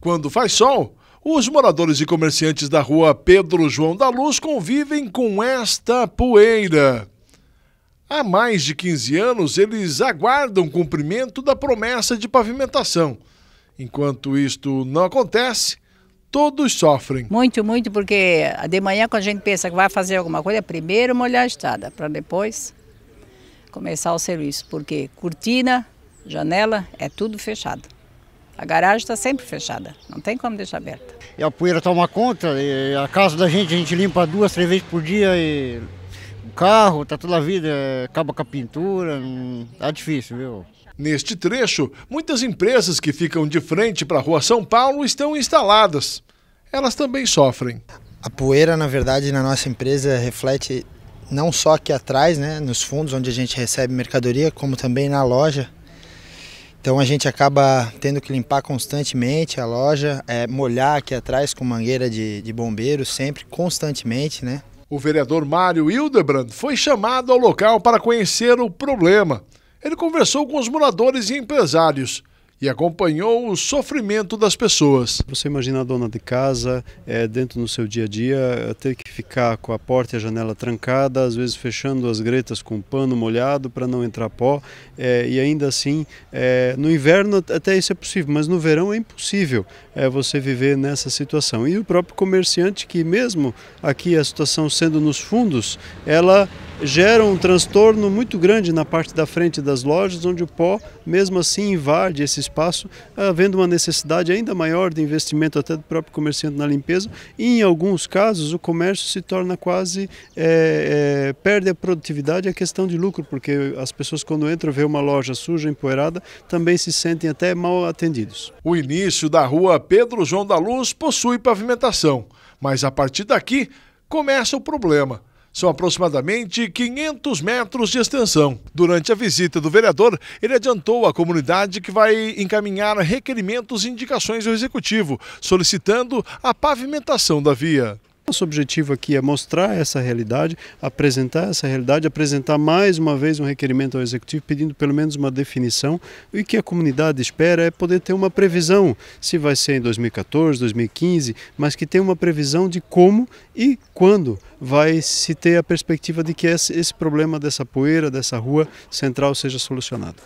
Quando faz sol, os moradores e comerciantes da rua Pedro João da Luz convivem com esta poeira. Há mais de 15 anos, eles aguardam o cumprimento da promessa de pavimentação. Enquanto isto não acontece, todos sofrem. Muito, muito, porque de manhã, quando a gente pensa que vai fazer alguma coisa, é primeiro molhar a estrada, para depois começar o serviço, porque cortina, janela, é tudo fechado. A garagem está sempre fechada, não tem como deixar aberta. E a poeira toma conta, a casa da gente a gente limpa duas, três vezes por dia e o carro, está toda a vida, acaba com a pintura, está difícil, viu? Neste trecho, muitas empresas que ficam de frente para a Rua São Paulo estão instaladas. Elas também sofrem. A poeira, na verdade, na nossa empresa reflete não só aqui atrás, né, nos fundos onde a gente recebe mercadoria, como também na loja então a gente acaba tendo que limpar constantemente a loja, é, molhar aqui atrás com mangueira de, de bombeiro, sempre, constantemente, né? O vereador Mário Hildebrand foi chamado ao local para conhecer o problema. Ele conversou com os moradores e empresários e acompanhou o sofrimento das pessoas. Você imagina a dona de casa, é, dentro no seu dia a dia, eh, ter que ficar com a porta e a janela trancada, às vezes fechando as gretas com pano molhado para não entrar pó, é, e ainda assim, é, no inverno até isso é possível, mas no verão é impossível você viver nessa situação. E o próprio comerciante que mesmo aqui a situação sendo nos fundos, ela gera um transtorno muito grande na parte da frente das lojas, onde o pó, mesmo assim, invade esse espaço, havendo uma necessidade ainda maior de investimento até do próprio comerciante na limpeza. E, em alguns casos, o comércio se torna quase é, é, perde a produtividade e a questão de lucro, porque as pessoas quando entram vê uma loja suja, empoeirada, também se sentem até mal atendidos. O início da rua Pedro João da Luz possui pavimentação, mas a partir daqui começa o problema são aproximadamente 500 metros de extensão. Durante a visita do vereador, ele adiantou à comunidade que vai encaminhar requerimentos e indicações ao executivo, solicitando a pavimentação da via. Nosso objetivo aqui é mostrar essa realidade, apresentar essa realidade, apresentar mais uma vez um requerimento ao Executivo pedindo pelo menos uma definição. E o que a comunidade espera é poder ter uma previsão, se vai ser em 2014, 2015, mas que tenha uma previsão de como e quando vai se ter a perspectiva de que esse problema dessa poeira, dessa rua central seja solucionado.